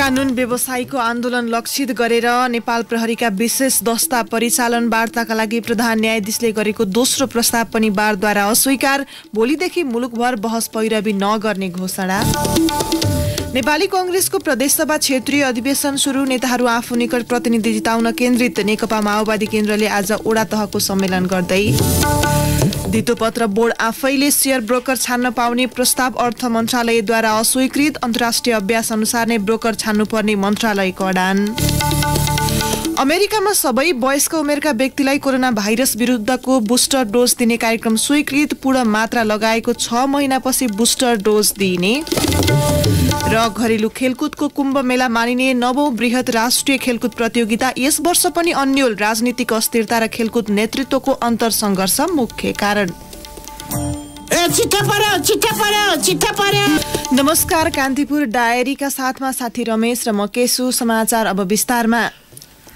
कानून व्यवसायीको आन्दोलन लक्षित गरेर नेपाल प्रहरीका विशेष दस्ता परिचालन वार्ताका लागि प्रधान न्यायाधीशले गरेको दोस्रो प्रस्ताव पनि बारद्वारा अस्वीकार भोलिदेखि मुलुकभर बहस पैरवी नगर्ने घोषणा नेपाली कङ्ग्रेसको प्रदेशसभा क्षेत्रीय अधिवेशन सुरु नेताहरू आफू निकट प्रतिनिधि जिताउन केन्द्रित नेकपा माओवादी केन्द्रले आज ओडा तहको सम्मेलन गर्दै धितोपत्र बोर्ड आफैले सेयर ब्रोकर छान्न पाउने प्रस्ताव अर्थ मन्त्रालयद्वारा अस्वीकृत अन्तर्राष्ट्रिय अभ्यास अनुसार नै ब्रोकर छान्नुपर्ने मन्त्रालयको अडान अमेरिकामा सबै वयस्क उमेरका व्यक्तिलाई कोरोना भाइरस विरुद्धको बुस्टर डोज दिने कार्यक्रम स्वीकृत पूर्ण मात्रा लगाएको छ महिनापछि बुस्टर डोज दिइने र घरेलु खेलकुदको कुम्भ मेला मानिने नवौं वृहत राष्ट्रिय खेलकुद प्रतियोगिता यस वर्ष पनि अन्यल राजनीतिक अस्थिरता र खेलकुद नेतृत्वको अन्तर सङ्घर्ष मुख्य कारण नमस्कार कान्तिपुर डायरीका साथमा साथी रमेश र म केशु समाचार अब विस्तारमा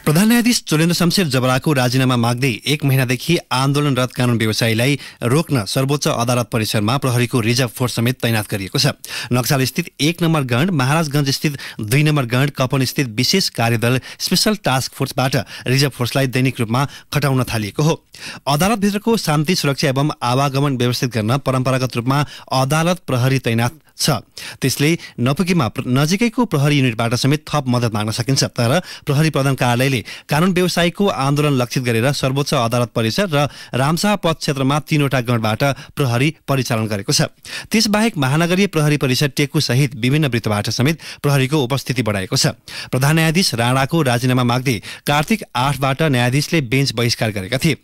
प्रधान न्यायाधीश चोलेन्द्र शमशेर जबराको राजीनामा माग्दै एक महिनादेखि आन्दोलनरत कानून व्यवसायीलाई रोक्न सर्वोच्च अदालत परिसरमा प्रहरीको रिजर्भ फोर्स समेत तैनात गरिएको छ नक्साल स्थित एक नम्बर गण महाराजगञ्ज स्थित दुई नम्बर गण कपन स्थित विशेष कार्यदल स्पेसल टास्क फोर्सबाट रिजर्भ फोर्सलाई दैनिक रूपमा खटाउन थालिएको हो अदालतभित्रको शान्ति सुरक्षा एवं आवागमन व्यवस्थित गर्न परम्परागत रूपमा अदालत प्रहरी तैनात छ त्यसले नपुगेमा नजिकैको प्रहरी युनिटबाट समेत थप मद्दत माग्न सकिन्छ तर प्रहरी प्रधान कार्यालयले कानुन व्यवसायको आन्दोलन लक्षित गरेर सर्वोच्च अदालत परिसर र रामशाह पथ क्षेत्रमा तीनवटा गणबाट प्रहरी परिचालन गरेको छ त्यसबाहेक महानगरीय प्रहरी परिसर टेकु सहित विभिन्न वृत्तबाट समेत प्रहरीको उपस्थिति बढाएको छ प्रधान न्यायाधीश राणाको राजीनामा माग्दै कार्तिक आठबाट न्यायाधीशले बेन्च बहिष्कार गरेका थिए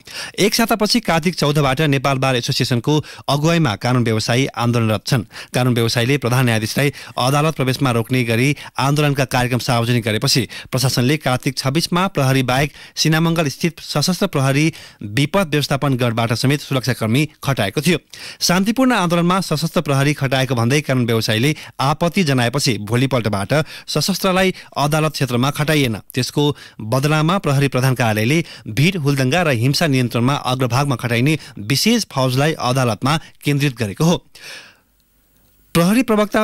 एक सातापछि कार्तिक चौधबाट नेपाल बार एसोसिएसनको अगुवाईमा कानुन व्यवसायी आन्दोलनरत छन् कानुन व्यवसाय देसाईले प्रधान न्यायाधीशलाई अदालत प्रवेशमा रोक्ने गरी आन्दोलनका कार्यक्रम सार्वजनिक गरेपछि प्रशासनले कार्तिक छब्बिसमा प्रहरी बाहेक सिनामङ्गल स्थित सशस्त्र प्रहरी विपद व्यवस्थापन गढबाट समेत सुरक्षाकर्मी खटाएको थियो शान्तिपूर्ण आन्दोलनमा सशस्त्र प्रहरी खटाएको भन्दै कारण व्यवसायीले आपत्ति जनाएपछि भोलिपल्टबाट सशस्त्रलाई अदालत क्षेत्रमा खटाइएन त्यसको बदलामा प्रहरी प्रधान कार्यालयले भिड हुलदङ्गा र हिंसा नियन्त्रणमा अग्रभागमा खटाइने विशेष फौजलाई अदालतमा केन्द्रित गरेको हो प्रहरी प्रवक्ता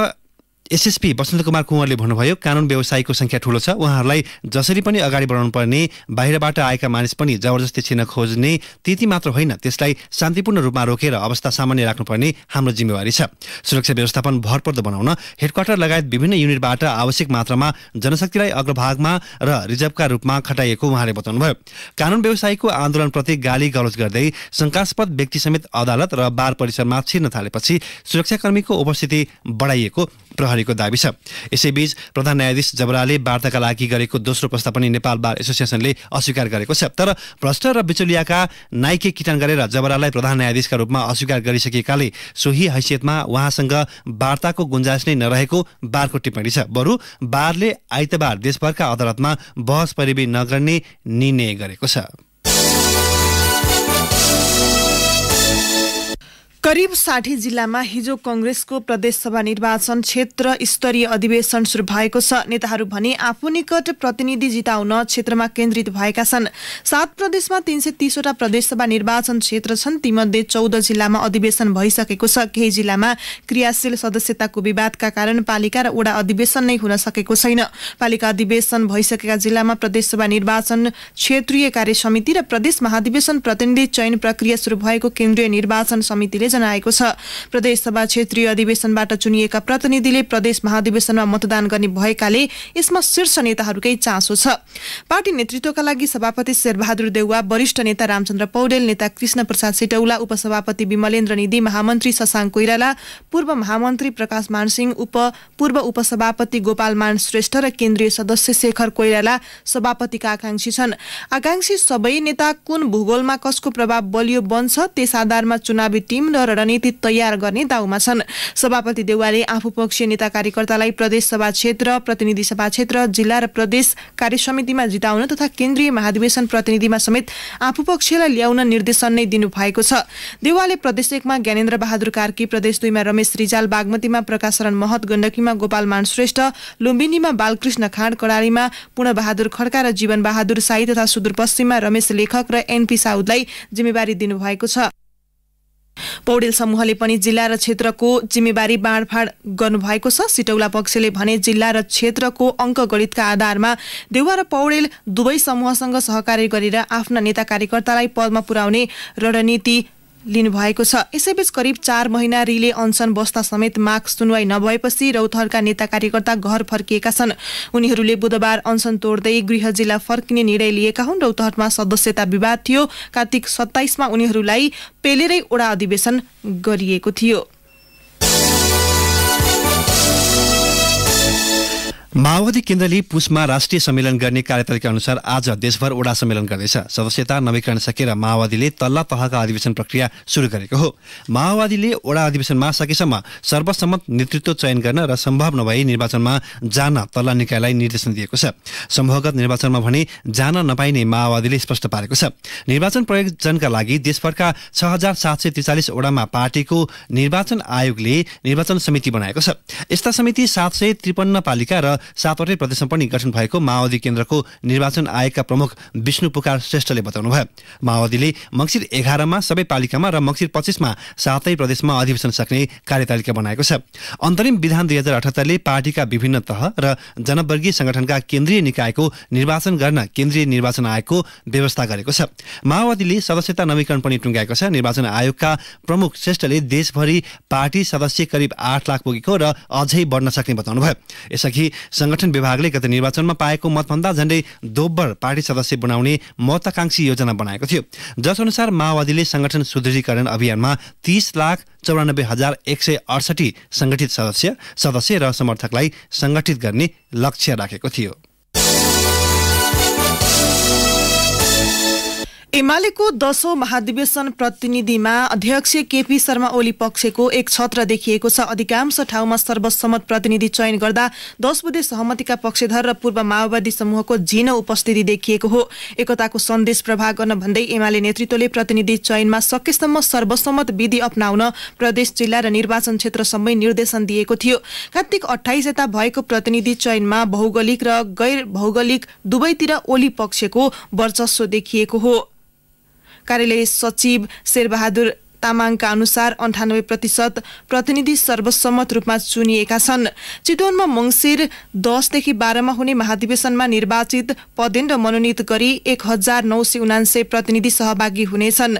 एसएसपी वसन्त कुमार कुँवरले भन्नुभयो कानुन व्यवसायीको सङ्ख्या ठुलो छ उहाँहरूलाई जसरी पनि अगाडि बढाउनु पर्ने बाहिरबाट आएका मानिस पनि जबरजस्ती छिन खोज्ने त्यति मात्र होइन त्यसलाई शान्तिपूर्ण रूपमा रोकेर अवस्था सामान्य राख्नुपर्ने हाम्रो जिम्मेवारी छ सुरक्षा व्यवस्थापन भरपर्दो बनाउन हेडक्वार्टर लगायत विभिन्न युनिटबाट आवश्यक मात्रामा जनशक्तिलाई अग्रभागमा र रिजर्भका रूपमा खटाइएको उहाँले बताउनुभयो कानुन व्यवसायीको आन्दोलनप्रति गाली गलोज गर्दै शङ्कास्पद व्यक्ति समेत अदालत र बार परिसरमा छिर्न थालेपछि सुरक्षाकर्मीको उपस्थिति बढाइएको प्रहरी रहेको दावी छ यसैबीच प्रधान न्यायाधीश जबराले वार्ताका लागि गरेको दोस्रो प्रस्ताव पनि नेपाल बार एसोसिएसनले अस्वीकार गरेको छ तर भ्रष्ट र बिचौलियाका नाइके किटान गरेर जबरालाई प्रधान न्यायाधीशका रूपमा अस्वीकार गरिसकेकाले सोही हैसियतमा उहाँसँग वार्ताको गुन्जाइस नै नरहेको बारको टिप्पणी छ बरु बारले आइतबार देशभरका अदालतमा बहस परिवी नगर्ने निर्णय गरेको छ करिब साठी जिल्लामा हिजो कंग्रेसको प्रदेशसभा निर्वाचन क्षेत्र स्तरीय अधिवेशन सुरु भएको छ नेताहरू भने आफू निकट प्रतिनिधि जिताउन क्षेत्रमा केन्द्रित भएका छन् सात प्रदेशमा तीन सय तीसवटा प्रदेशसभा निर्वाचन क्षेत्र छन् तीमध्ये चौध जिल्लामा अधिवेशन भइसकेको छ केही जिल्लामा क्रियाशील सदस्यताको विवादका कारण पालिका र वडा अधिवेशन नै हुन सकेको छैन पालिका अधिवेशन भइसकेका जिल्लामा प्रदेशसभा निर्वाचन क्षेत्रीय कार्य समिति र प्रदेश महाधिवेशन प्रतिनिधि चयन प्रक्रिया शुरू भएको केन्द्रीय निर्वाचन समितिले आएको छ प्रदेशसभा क्षेत्रीय अधिवेशनबाट चुनिएका प्रतिनिधिले प्रदेश महाधिवेशनमा मतदान गर्ने भएकाले यसमा शीर्ष नेताहरूकै चासो छ पार्टी नेतृत्वका लागि सभापति शेरबहादुर देउवा वरिष्ठ नेता रामचन्द्र पौडेल नेता कृष्ण प्रसाद सिटौला उपसभापति विमलेन्द्र निधि महामन्त्री शशाङ्क कोइराला पूर्व महामन्त्री प्रकाश मानसिंह उप पूर्व उपसभापति गोपाल मान श्रेष्ठ र केन्द्रीय सदस्य शेखर कोइराला सभापतिका आकांक्षी छन् आकांक्षी सबै नेता कुन भूगोलमा कसको प्रभाव बलियो बन्छ त्यस आधारमा चुनावी टिम र रणनीति तयार गर्ने दाउमा छन् सभापति देउवाले आफू पक्षीय नेता कार्यकर्तालाई प्रदेश सभा क्षेत्र प्रतिनिधि सभा क्षेत्र जिल्ला र प्रदेश कार्य समितिमा जिताउन तथा केन्द्रीय महाधिवेशन प्रतिनिधिमा समेत आफू पक्षलाई ल्याउन निर्देशन नै दिनुभएको छ देउवाले प्रदेश एकमा ज्ञानेन्द्र बहादुर कार्की प्रदेश दुईमा रमेश रिजाल बागमतीमा प्रकाशरण महत गण्डकीमा गोपाल मान श्रेष्ठ लुम्बिनीमा बालकृष्ण खाँड कडारीमा पूर्णबहादुर खड्का र जीवन बहादुर साई तथा सुदूरपश्चिममा रमेश लेखक र एनपी साउदलाई जिम्मेवारी दिनुभएको छ पौडेल समूहले पनि जिल्ला र क्षेत्रको जिम्मेवारी बाँडफाँड गर्नुभएको छ सिटौला पक्षले भने जिल्ला र क्षेत्रको अङ्कगणितका आधारमा देउवा र पौडेल दुवै समूहसँग सहकार्य गरेर आफ्ना नेता कार्यकर्तालाई पदमा पुर्याउने रणनीति लिनुभएको छ यसैबीच करिब चार महिना रिले अनसन बस्दा समेत माग सुनवाई नभएपछि रौतहरका नेता कार्यकर्ता घर फर्किएका छन् उनीहरूले बुधबार अनसन तोड्दै गृह जिल्ला फर्किने निर्णय लिएका हुन् रौतहटमा सदस्यता विवाद थियो कार्तिक सत्ताइसमा उनीहरूलाई पेलेरै ओडा अधिवेशन गरिएको थियो माओवादी केन्द्रले पुसमा राष्ट्रिय सम्मेलन गर्ने कार्यतालिका अनुसार आज देशभर ओडा सम्मेलन गर्दैछ सदस्यता नवीकरण सकेर माओवादीले तल्ला तहका अधिवेशन प्रक्रिया सुरु गरेको हो माओवादीले ओडा अधिवेशनमा सकेसम्म सर्वसम्मत नेतृत्व चयन गर्न र सम्भव नभई निर्वाचनमा जान तल्ला निकायलाई निर्देशन दिएको छ सम्भवगत निर्वाचनमा भने जान नपाइने माओवादीले स्पष्ट पारेको छ निर्वाचन प्रयोजनका लागि देशभरका छ हजार सात सय त्रिचालिस ओडामा पार्टीको निर्वाचन आयोगले निर्वाचन समिति बनाएको छ यस्ता समिति सात सय त्रिपन्न पालिका र सातवटै प्रदेशमा पनि गठन भएको माओवादी केन्द्रको निर्वाचन आयोगका प्रमुख विष्णु पुकार श्रेष्ठले बताउनु भयो माओवादीले मङ्सिर एघारमा सबै पालिकामा र मङ्सिर पच्चिसमा सातै प्रदेशमा अधिवेशन सक्ने कार्यतालिका बनाएको छ अन्तरिम विधान दुई हजार अठहत्तरले पार्टीका विभिन्न तह र जनवर्गीय सङ्गठनका केन्द्रीय निकायको निर्वाचन गर्न केन्द्रीय निर्वाचन आयोगको व्यवस्था गरेको छ माओवादीले सदस्यता नवीकरण पनि टुङ्गाएको छ निर्वाचन आयोगका प्रमुख श्रेष्ठले देशभरि पार्टी सदस्य करिब आठ लाख पुगेको र अझै बढ्न सक्ने बताउनुभयो यसअघि संगठन विभागले गत निर्वाचनमा पाएको मतभन्दा झण्डै दोब्बर पार्टी सदस्य बनाउने महत्वाकांक्षी योजना बनाएको थियो जसअनुसार माओवादीले संगठन सुदृढीकरण अभियानमा तीस लाख चौरानब्बे हजार एक सय अडसठी सङ्गठित सदस्य सदस्य र समर्थकलाई सङ्गठित गर्ने लक्ष्य राखेको थियो एमालेको दशौं महाधिवेशन प्रतिनिधिमा अध्यक्ष केपी शर्मा ओली पक्षको एक छत्र देखिएको छ अधिकांश ठाउँमा सर्वसम्मत प्रतिनिधि चयन गर्दा दस बुधे सहमतिका पक्षधर र पूर्व माओवादी समूहको झिन उपस्थिति देखिएको हो एकताको सन्देश प्रभाव गर्न भन्दै एमाले नेतृत्वले प्रतिनिधि चयनमा सकेसम्म सर्वसम्मत विधि अप्नाउन प्रदेश जिल्ला र निर्वाचन क्षेत्रसम्मै निर्देशन दिएको थियो कार्तिक अठाइस यता भएको प्रतिनिधि चयनमा भौगोलिक र गैर भौगोलिक दुवैतिर ओली पक्षको वर्चस्व देखिएको हो कार्यालय सचिव शेरबहादुर तामाङका अनुसार अन्ठानब्बे प्रतिशत प्रतिनिधि सर्वसम्मत रूपमा चुनिएका छन् चितवनमा मङ्सिर दसदेखि बाह्रमा हुने महाधिवेशनमा निर्वाचित पदेन्द्र मनोनित गरी एक हजार नौ सय उनान्से प्रतिनिधि सहभागी हुनेछन्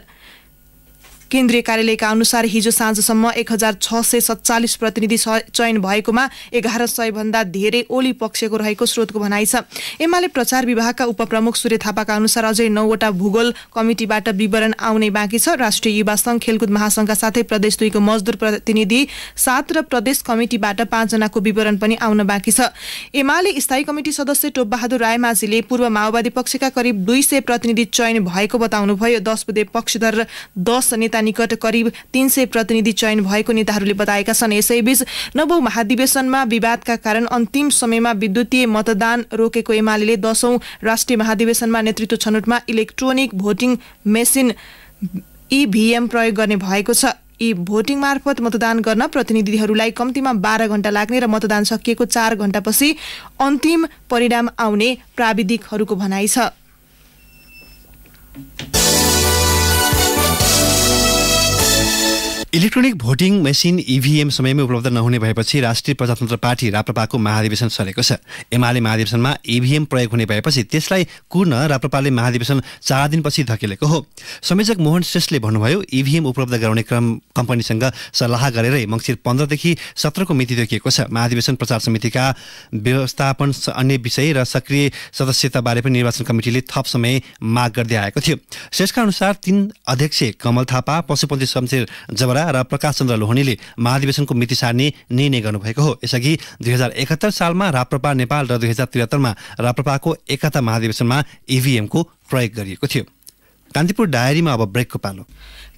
केन्द्रीय कार्यालयका अनुसार हिजो साँझसम्म एक हजार छ सय सत्तालिस प्रतिनिधि चयन भएकोमा एघार सय भन्दा धेरै ओली पक्षको रहेको स्रोतको भनाइ छ एमाले प्रचार विभागका उपप्रमुख सूर्य थापाका अनुसार अझै नौवटा भूगोल कमिटीबाट विवरण आउने बाँकी छ राष्ट्रिय युवा संघ खेलकुद महासंघका साथै प्रदेश दुईको मजदुर प्रतिनिधि सात र प्रदेश कमिटीबाट पाँचजनाको विवरण पनि आउन बाँकी छ एमाले स्थायी कमिटी सदस्य टोपबहादुर रायमाझीले पूर्व माओवादी पक्षका करिब दुई सय प्रतिनिधि चयन भएको बताउनुभयो दस बुधे पक्षधर दस निकट करिब तीन सय प्रतिनिधि चयन भएको नेताहरूले बताएका छन् यसैबीच नवौं महाधिवेशनमा विवादका कारण अन्तिम समयमा विद्युतीय मतदान रोकेको एमाले दशौं राष्ट्रिय महाधिवेशनमा नेतृत्व छनौटमा इलेक्ट्रोनिक भोटिङ मेसिन ईभीएम प्रयोग गर्ने भएको छ यी भोटिङ मार्फत मतदान गर्न प्रतिनिधिहरूलाई कम्तीमा बाह्र घण्टा लाग्ने र मतदान सकिएको चार घण्टापछि अन्तिम परिणाम आउने प्राविधिकहरूको भनाइ छ इलेक्ट्रोनिक भोटिङ मेसिन इभिएम समयमै उपलब्ध नहुने भएपछि राष्ट्रिय प्रजातन्त्र पार्टी राप्रपाको महाधिवेशन सरेको छ एमाले महाधिवेशनमा इभिएम प्रयोग हुने भएपछि त्यसलाई कुर्न राप्रपाले महाधिवेशन चार दिनपछि धकेलेको हो संयोजक मोहन श्रेष्ठले भन्नुभयो इभिएम उपलब्ध गराउने क्रम कम्पनीसँग सल्लाह गरेरै मङ्सिर पन्ध्रदेखि सत्रको मिति तोकिएको छ महाधिवेशन प्रचार समितिका व्यवस्थापन अन्य विषय र सक्रिय सदस्यताबारे पनि निर्वाचन कमिटीले थप समय माग गर्दै आएको थियो श्रेष्ठका अनुसार तीन अध्यक्ष कमल थापा पशुपति शमशेर जबरा कोइराला र चन्द्र लोहनीले महाधिवेशनको मिति सार्ने निर्णय गर्नुभएको हो यसअघि दुई हजार एकात्तर सालमा राप्रपा नेपाल र दुई हजार त्रिहत्तरमा राप्रपाको एकता महाधिवेशनमा इभिएमको प्रयोग गरिएको थियो कान्तिपुर डायरीमा अब ब्रेकको पालो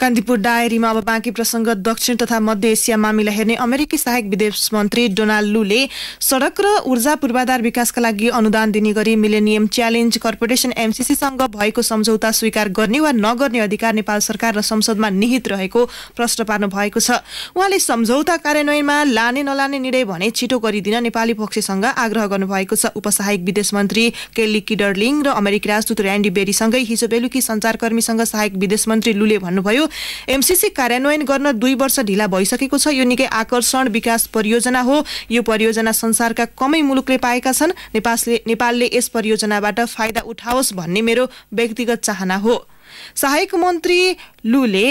कान्तिपुर डायरीमा अब बाँकी प्रसङ्ग दक्षिण तथा मध्य एसिया मामिला हेर्ने अमेरिकी सहायक विदेश मन्त्री डोनाल्ड लुले सडक र ऊर्जा पूर्वाधार विकासका लागि अनुदान दिने गरी मिलेनियम च्यालेन्ज कर्पोरेसन एमसिसीसँग भएको सम्झौता स्वीकार गर्ने वा नगर्ने अधिकार नेपाल सरकार र संसदमा निहित रहेको प्रश्न पार्नु भएको छ उहाँले सम्झौता कार्यान्वयनमा लाने नलाने निर्णय भने छिटो गरिदिन नेपाली पक्षसँग आग्रह गर्नुभएको छ उपसहायक विदेश मन्त्री केली किडरलिङ र अमेरिकी राजदूत ऱ्यान्डी बेरीसँगै हिजो बेलुकी सञ्चारकर्मीसँग सहायक विदेश मन्त्री लुले भन्नुभयो एमसिसी कार्यान्वयन गर्न दुई वर्ष ढिला भइसकेको छ यो निकै आकर्षण विकास परियोजना हो यो परियोजना संसारका कमै मुलुकले पाएका छन् नेपालले यस परियोजनाबाट फाइदा उठाओस् भन्ने मेरो व्यक्तिगत चाहना हो सहायक मन्त्री लुले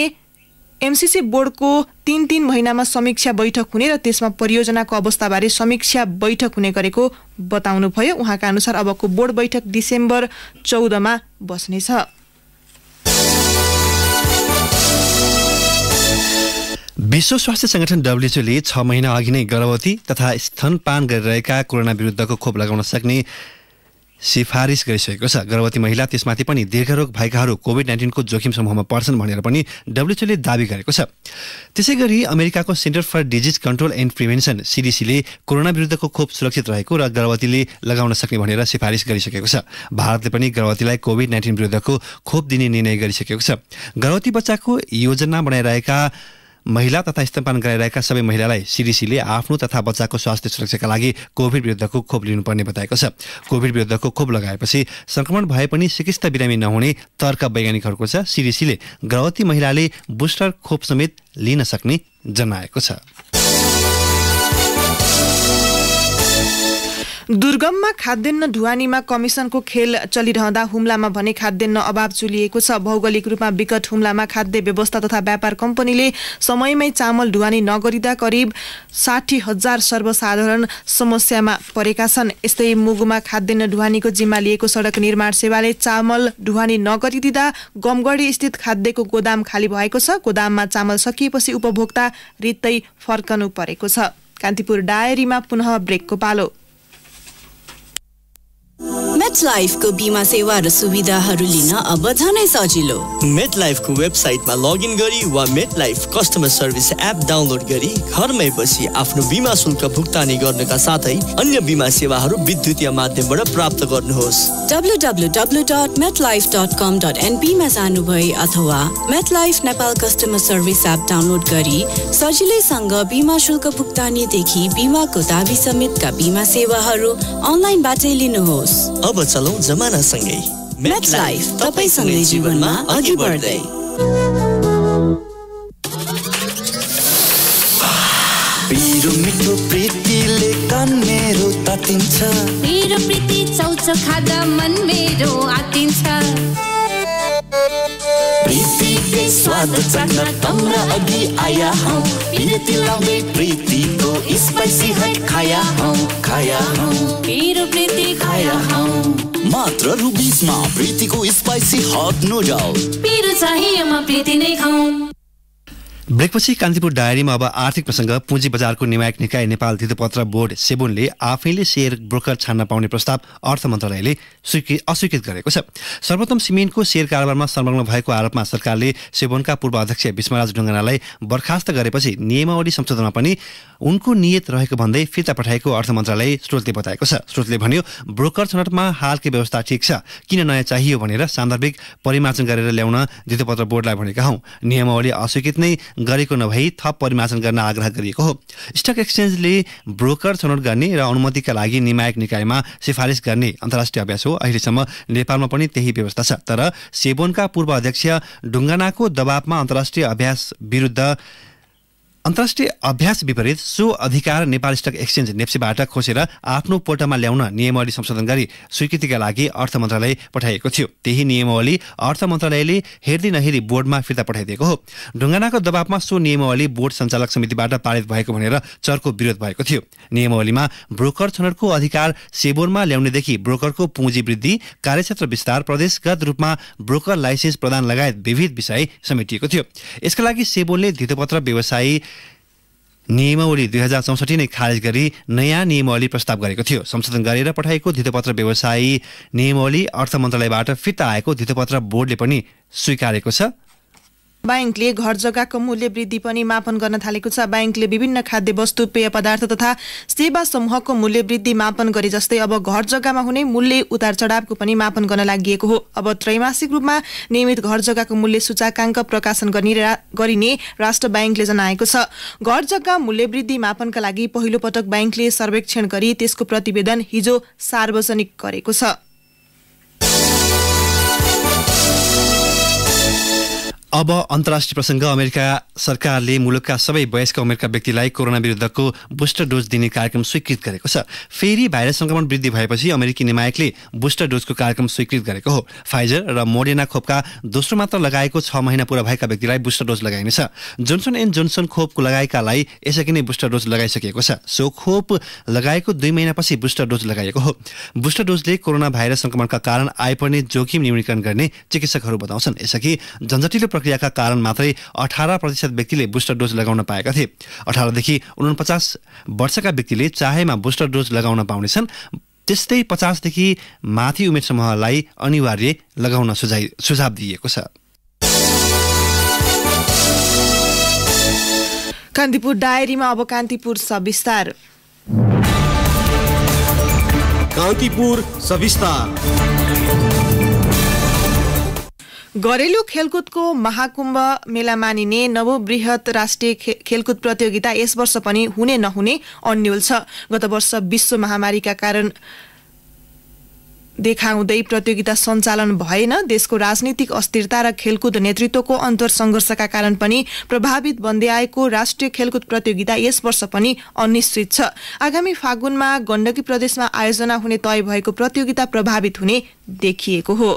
एमसिसी बोर्डको तीन तीन महिनामा समीक्षा बैठक हुने र त्यसमा परियोजनाको अवस्थाबारे समीक्षा बैठक हुने गरेको बताउनुभयो उहाँका अनुसार अबको बोर्ड बैठक डिसेम्बर चौधमा बस्नेछ विश्व स्वास्थ्य सङ्गठन डब्लुएचओले e छ महिना अघि नै गर्भवती तथा स्तनपान गरिरहेका कोरोना विरुद्धको खोप लगाउन सक्ने सिफारिस गरिसकेको छ गर्भवती महिला त्यसमाथि पनि दीर्घरोग भएकाहरू कोभिड नाइन्टिनको जोखिम समूहमा पर्छन् भनेर पनि डब्लुएचओले e दावी गरेको छ त्यसै गरी अमेरिकाको center for disease control and prevention सिडिसीले कोरोना विरुद्धको खोप सुरक्षित रहेको र गर्भवतीले लगाउन सक्ने भनेर सिफारिस गरिसकेको छ भारतले पनि गर्भवतीलाई कोभिड नाइन्टिन विरुद्धको खोप दिने निर्णय गरिसकेको छ गर्भवती बच्चाको योजना बनाइरहेका महिला तथा स्तनपान गराइरहेका सबै महिलालाई सिडिसीले आफ्नो तथा बच्चाको स्वास्थ्य सुरक्षाका लागि कोभिड विरुद्धको खोप लिनुपर्ने बताएको छ कोभिड विरुद्धको खोप लगाएपछि सङ्क्रमण भए पनि चिकित्सा बिरामी नहुने तर्क वैज्ञानिकहरूको छ सिडिसीले गर्भवती महिलाले बुस्टर खोप समेत लिन सक्ने जनाएको छ दुर्गममा खाद्यान्न ढुवानीमा कमिसनको खेल चलिरहँदा हुम्लामा भने खाद्यान्न अभाव चुलिएको छ भौगोलिक रूपमा विकट हुम्लामा खाद्य व्यवस्था तथा व्यापार कम्पनीले समयमै चामल ढुवानी नगरिँदा करिब साठी हजार सर्वसाधारण समस्यामा परेका छन् यस्तै मुगुमा खाद्यान्न ढुवानीको जिम्मा लिएको सडक निर्माण सेवाले चामल ढुवानी नगरिदिँदा गमगढी स्थित खाद्यको गोदाम खाली भएको छ गोदाममा चामल सकिएपछि उपभोक्ता रित्तै फर्कनु परेको छ कान्तिपुर डायरीमा पुनः ब्रेकको पालो मेटलाइफको बिमा सेवा र सुविधाहरू लिन अब झनै सजिलो मेटलाइफको वेबसाइटमा लगइन गरी वा MetLife customer service app download गरी घरमै बसी आफ्नो बिमा शुल्क भुक्तानी गर्नका साथै अन्य बिमा सेवाहरू विद्युतीय माध्यमबाट प्राप्त गर्नुहोस् www.metlife.com.np मा जानुभई अथवा MetLife Nepal customer service app download गरी सजिलैसँग बिमा शुल्क भुक्तानीदेखि बिमाको दावी समेतका बिमा सेवाहरू अनलाइनबाटै लिनुहोस् गर्नुहोस् अब चलौँ जमाना सँगै मेट लाइफ तपाईँसँगै जीवनमा अघि बढ्दै मेरो मिठो प्रीतिले कान मेरो तातिन्छ मेरो प्रीति चौचो खाँदा मन मेरो आतिन्छ प्रीति के स्वाद चाख्न तम्रा अघि हौ पिरती लाउँदै प्रीतिको स्पाइसी खाया हौ खाया हौ मेरो प्रीति हौ मात्र रु बिसमा प्रीतिको स्पाइसी हट नुडल मेरो चाहिएमा प्रीति नै खाउँ ब्रेकपछि कान्तिपुर डायरीमा अब आर्थिक प्रसङ्ग पुँजी बजारको निमायक निकाय नेपाल तितपत्र बोर्ड सेबुनले आफैले सेयर ब्रोकर छान्न पाउने प्रस्ताव अर्थ मन्त्रालयले स्वीकृत अस्वीकृत गरेको छ सर्वोत्तम सिमेन्टको सेयर कारोबारमा संलग्न भएको आरोपमा सरकारले सेबुनका पूर्व अध्यक्ष विष्मराज डुङ्गनालाई बर्खास्त गरेपछि नियमावली संशोधनमा पनि उनको नियत रहेको भन्दै फिर्ता पठाएको अर्थ मन्त्रालय स्रोतले बताएको छ स्रोतले भन्यो ब्रोकर छनौटमा हालकै व्यवस्था ठिक छ किन नयाँ चाहियो भनेर सान्दर्भिक परिमार्जन गरेर ल्याउन धितपत्र बोर्डलाई भनेका हौ नियमावली अस्वीकृत नै गरेको नभई थप परिमार्जन गर्न आग्रह गरिएको हो स्टक एक्सचेन्जले ब्रोकर छनौट गर्ने र अनुमतिका लागि निमायक निकायमा सिफारिस गर्ने अन्तर्राष्ट्रिय अभ्यास हो अहिलेसम्म नेपालमा पनि त्यही व्यवस्था छ तर सेबोनका पूर्व अध्यक्ष ढुङ्गानाको दबावमा अन्तर्राष्ट्रिय अभ्यास विरुद्ध अन्तर्राष्ट्रिय अभ्यास विपरीत सो अधिकार नेपाल स्टक एक्सचेन्ज नेप्सीबाट खोसेर आफ्नो पोर्टलमा ल्याउन नियमावली संशोधन गरी स्वीकृतिका लागि अर्थ मन्त्रालय पठाइएको थियो त्यही नियमावली अर्थ मन्त्रालयले हेर्दै नहेरी बोर्डमा फिर्ता पठाइदिएको हो ढुङ्गानाको दबावमा सो नियमावली बोर्ड सञ्चालक समितिबाट पारित भएको भनेर चर्को विरोध भएको थियो नियमावलीमा ब्रोकर छनौटको अधिकार सेबोरमा ल्याउनेदेखि ब्रोकरको पुँजी वृद्धि कार्यक्षेत्र विस्तार प्रदेशगत रूपमा ब्रोकर लाइसेन्स प्रदान लगायत विविध विषय समेटिएको थियो यसका लागि सेबोरले धितोपत्र व्यवसायी नियमावली दुई हजार चौसठी नै खारेज गरी नयाँ नियमावली प्रस्ताव गरेको थियो संशोधन गरेर पठाएको धितोपत्र व्यवसायी नियमावली अर्थ मन्त्रालयबाट फिर्ता आएको धितोपत्र बोर्डले पनि स्वीकारेको छ ब्याङ्कले घर जग्गाको मूल्य वृद्धि पनि मापन गर्न थालेको छ ब्याङ्कले विभिन्न खाद्य वस्तु पेय पदार्थ तथा सेवा समूहको मूल्य वृद्धि मापन गरे जस्तै अब घर जग्गामा हुने मूल्य उतार चढावको पनि मापन गर्न लागि हो अब त्रैमासिक रूपमा नियमित घर जग्गाको मूल्य सूचकाङ्क प्रकाशन गरिने राष्ट्र ब्याङ्कले जनाएको छ घर जग्गा मूल्य वृद्धि मापनका लागि पहिलो पटक ब्याङ्कले सर्वेक्षण गरी त्यसको प्रतिवेदन हिजो सार्वजनिक गरेको छ अब अन्तर्राष्ट्रिय प्रसङ्ग अमेरिका सरकारले मुलुकका सबै वयस्क उमेरका व्यक्तिलाई कोरोना विरुद्धको बुस्टर डोज दिने कार्यक्रम स्वीकृत गरेको छ फेरि भाइरस सङ्क्रमण वृद्धि भएपछि अमेरिकी निमायकले बुस्टर डोजको कार्यक्रम स्वीकृत गरेको हो फाइजर र मोडेना खोपका दोस्रो मात्र लगाएको छ महिना पुरा भएका व्यक्तिलाई बुस्टर डोज लगाइनेछ जोन्सन एन्ड जोन्सन खोपको लगाएकालाई यसअघि नै बुस्टर डोज लगाइसकेको छ सो खोप लगाएको दुई महिनापछि बुस्टर डोज लगाइएको हो बुस्टर डोजले कोरोना भाइरस सङ्क्रमणका कारण आइपर्ने जोखिम न्यूनीकरण गर्ने चिकित्सकहरू बताउँछन् यसअघि झन्झटिलो प्रक्रियाका कारण मात्रै अठार प्रतिशत व्यक्तिले बुस्टर डोज लगाउन पाएका थिए अठारदेखि उनपचास वर्षका व्यक्तिले चाहेमा बुस्टर डोज लगाउन पाउनेछन् त्यस्तै पचासदेखि माथि उमेर समूहलाई अनिवार्य लगाउन सुझाइ सुझाव दिएको छ कान्तिपुर डायरीमा अब कान्तिपुर सविस्तार कान्तिपुर सविस्तार घरेलु खेलकुदको महाकुम्भ मेला मानिने नवबृहत राष्ट्रिय खेलकुद प्रतियोगिता यस वर्ष पनि हुने नहुने अन्यल छ गत वर्ष विश्व महामारीका कारण देखाउँदै प्रतियोगिता सञ्चालन भएन देशको राजनीतिक अस्थिरता र खेलकुद नेतृत्वको अन्तर सङ्घर्षका कारण पनि प्रभावित बन्दै आएको राष्ट्रिय खेलकुद प्रतियोगिता यस वर्ष पनि अनिश्चित छ आगामी फागुनमा गण्डकी प्रदेशमा आयोजना हुने तय भएको प्रतियोगिता प्रभावित हुने देखिएको हो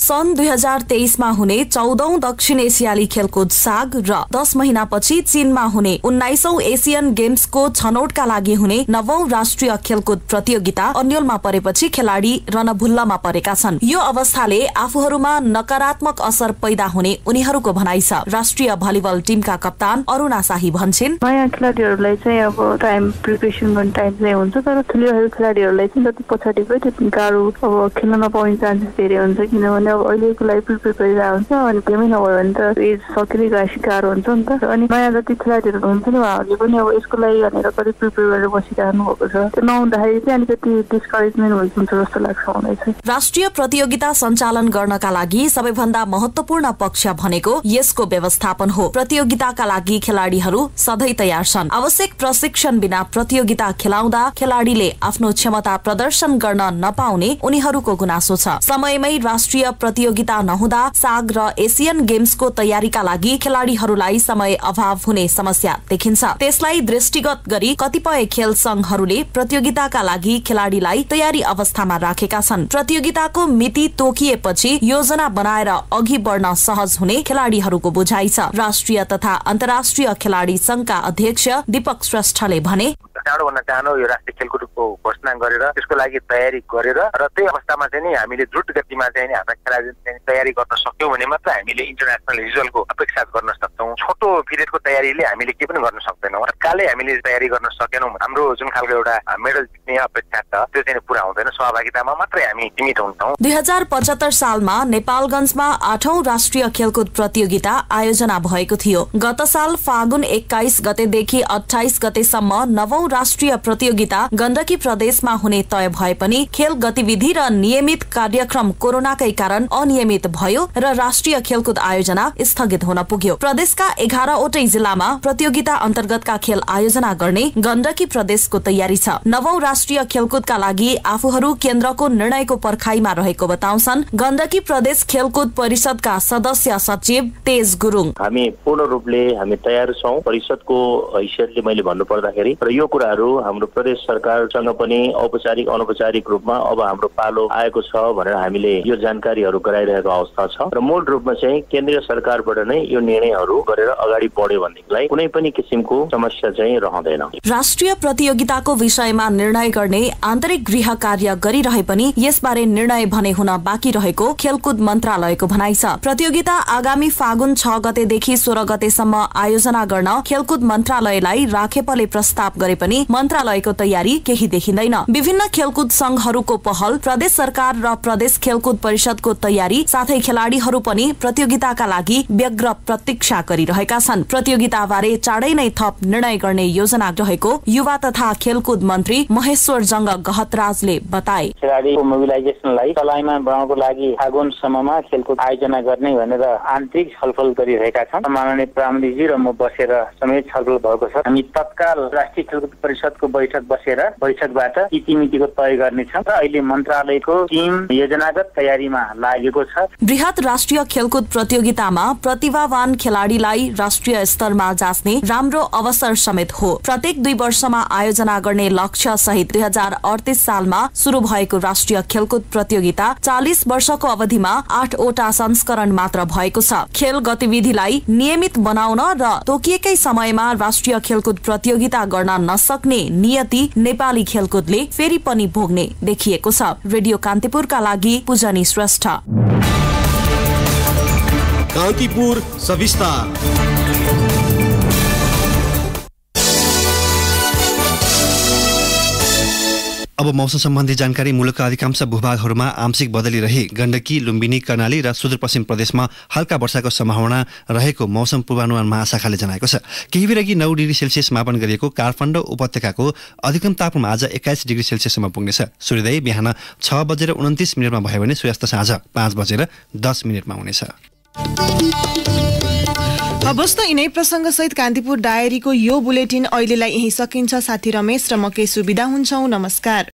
सन् दुई हजार तेइसमा हुने चौधौं दक्षिण एसियाली खेलकुद साग र दस महिनापछि चीनमा हुने उन्नाइसौं एसियन गेम्सको छनौटका लागि हुने नवौं राष्ट्रिय खेलकुद प्रतियोगिता अन्यलमा परेपछि खेलाड़ी रणभुल्लमा परेका छन् यो अवस्थाले आफूहरूमा नकारात्मक असर पैदा हुने उनीहरूको भनाइ छ राष्ट्रिय भलिबल टिमका कप्तान अरूणा शाही भन्छन् नयाँ खेलाडीहरूलाई चाहिँ अब टाइम प्रिपेरेसन गर्ने टाइम चाहिँ हुन्छ तर खेलाडीहरूलाई चाहिँ जति पछाडि त्यति गाह्रो अब खेल्न नपाउने चान्सेस धेरै हुन्छ किनभने अब अहिलेको लागि प्रिपेयर गरिरहेको हुन्छ अनि गेमै नभयो भने त एज सकिने गएपछि गाह्रो हुन्छ नि त अनि नयाँ जति खेलाडीहरू हुन्छ नि उहाँहरूले पनि अब यसको लागि भनेर कति प्रिपेयर गरेर बसिरहनु भएको छ त्यो नहुँदाखेरि चाहिँ अलिकति डिस्करेजमेन्ट हुन्छ जस्तो लाग्छ मलाई चाहिँ राष्ट्रिय प्रतियोगिता सञ्चालन गर्नका लागि सबैभन्दा महत्वपूर्ण पक्ष भनेको यसको व्यवस्थापन हो प्रतियोगिताका लागि खेलाडीहरू सधैँ तयार छन् आवश्यक प्रशिक्षण बिना प्रतियोगिता खेलाउँदा खेलाडीले आफ्नो क्षमता प्रदर्शन गर्न नपाउने उनीहरूको गुनासो छ समयमै राष्ट्रिय प्रतियोगिता नहुँदा साग र एसियन गेम्सको तयारीका लागि खेलाड़ीहरूलाई समय अभाव हुने समस्या देखिन्छ त्यसलाई दृष्टिगत गरी कतिपय खेल संघहरूले प्रतियोगिताका लागि खेलाड़ीलाई तयारी अवस्थामा राखेका छन् प्रतियोगिताको मिति तोकिएपछि योजना बनाएर अघि बढ्न सहज हुने खेलाड़ीहरूको बुझाइ छ राष्ट्रिय तथा अन्तर्राष्ट्रिय खेलाड़ी संघका अध्यक्ष दीपक श्रेष्ठले भने यो राष्ट्रिय खेलकुद खेलको घोषणा गरेर त्यसको लागि तयारी गरेर र त्यही अवस्थामा चाहिँ नि हामीले द्रुत गतिमा चाहिँ हाम्रा खेलाडी तयारी गर्न सक्यौँ भने मात्र हामीले इन्टरनेसनल रिजल्टको अपेक्षा गर्न सक्छौँ छोटो पिरियडको तयारीले हामीले के पनि गर्न सक्दैनौँ कालै हामीले तयारी गर्न सकेनौँ हाम्रो जुन खालको एउटा मेडल जित्ने अपेक्षा छ त्यो चाहिँ पुरा हुँदैन सहभागितामा मात्रै हामी सीमित हुन्छौँ दुई हजार पचहत्तर सालमा नेपालगञ्जमा आठौं राष्ट्रिय खेलकुद प्रतियोगिता आयोजना भएको थियो गत साल फागुन एक्काइस गतेदेखि अठाइस गतेसम्म नवौं राष्ट्रिय प्रतियोगिता गण्डकी बाँकी प्रदेशमा हुने तय भए पनि खेल गतिविधि र नियमित कार्यक्रम कोरोनाकै कारण अनियमित भयो र राष्ट्रिय खेलकुद आयोजना स्थगित हुन पुग्यो प्रदेशका एघारवटै जिल्लामा प्रतियोगिता अन्तर्गतका खेल आयोजना गर्ने गण्डकी प्रदेशको तयारी छ नवौं राष्ट्रिय खेलकुदका लागि आफूहरू केन्द्रको निर्णयको पर्खाइमा रहेको बताउँछन् गण्डकी प्रदेश खेलकुद परिषदका सदस्य सचिव तेज गुरुङ हामी पूर्ण रूपले हामी तयार छौँ परिषदको हैसियतले मैले भन्नु पर्दाखेरि र यो कुराहरू हाम्रो प्रदेश सरकार सरकारसँग पनि औपचारिक अनौपचारिक रूपमा अब हाम्रो पालो आएको छ भनेर हामीले यो जानकारीहरू गराइरहेको अवस्था छ र मूल रूपमा चाहिँ केन्द्रीय सरकारबाट नै यो निर्णयहरू गरेर अगाडि बढ्यो भनेदेखिलाई कुनै पनि किसिमको समस्या चाहिँ रहँदैन राष्ट्रिय प्रतियोगिताको विषयमा निर्णय गर्ने आन्तरिक गृह कार्य गरिरहे पनि यसबारे निर्णय भने हुन बाँकी रहेको खेलकुद मन्त्रालयको भनाइ छ प्रतियोगिता आगामी फागुन छ गतेदेखि सोह्र गतेसम्म आयोजना गर्न खेलकुद मन्त्रालयलाई राखेपले प्रस्ताव गरे पनि मन्त्रालयको तयारी केही देखिँदैन विभिन्न खेलकुद संघहरूको पहल प्रदेश सरकार र प्रदेश खेलकुद परिषदको तयारी साथै खेलाड़ीहरू पनि प्रतियोगिताका लागि व्यग्र प्रतीक्षा गरिरहेका छन् बारे चाँडै नै थप निर्णय गर्ने योजना रहेको युवा तथा खेलकुद मन्त्री महेश्वर जङ्ग गहतराजले बताए खेलाडीको मोबिलाइजेसनलाई चलायमान बढाउनको लागि फागुन सम्ममा खेलकुद आयोजना गर्ने भनेर आन्तरिक छलफल गरिरहेका छन् माननीय प्रधानमन्त्रीजी र म बसेर समेत छलफल भएको छ हामी तत्काल राष्ट्रिय खेलकुद परिषदको बैठक बसेर बैठक परिषदबाट तिथि तय गर्नेछ र अहिले मन्त्रालयको टिम योजनागत तयारीमा लागेको छ वृहत राष्ट्रिय खेलकुद प्रतियोगितामा प्रतिभावान खेलाडीलाई राष्ट्रिय स्तरमा जाँच्ने राम्रो अवसर समेत हो प्रत्येक दुई वर्षमा आयोजना गर्ने लक्ष्य सहित दुई हजार अडतिस सालमा शुरू भएको राष्ट्रिय खेलकुद प्रतियोगिता चालिस वर्षको अवधिमा आठवटा संस्करण मात्र भएको छ खेल गतिविधिलाई नियमित बनाउन र तोकिएकै समयमा राष्ट्रिय खेलकुद प्रतियोगिता गर्न नसक्ने नियति नेपाली खेलकुदले फेरि पनि भोग्ने देखिएको छ रेडियो कान्तिपुरका लागि पूजनी श्रेष्ठ कान्तिपुर सविस्तार अब मौसम सम्बन्धी जानकारी मुलुकका अधिकांश भूभागहरूमा आंशिक बदली रहे गण्डकी लुम्बिनी कर्णाली र सुदूरपश्चिम प्रदेशमा हल्का वर्षाको सम्भावना रहेको मौसम पूर्वानुमान महाशाखाले जनाएको छ केही बेरअघि नौ डिग्री सेल्सियस मापन गरिएको काठमाडौँ उपत्यकाको अधिकतम तापमान आज एक्काइस डिग्री सेल्सियससम्म पुग्नेछ सूर्योदय बिहान छ बजेर उन्तिस मिनटमा भयो भने सूर्यास्त साँझ पाँच बजेर दस मिनटमा हुनेछ हवस् त यिनै प्रसङ्गसहित कान्तिपुर डायरीको यो बुलेटिन अहिलेलाई यहीँ सकिन्छ साथी रमेश र म केही सुविधा हुन्छौँ नमस्कार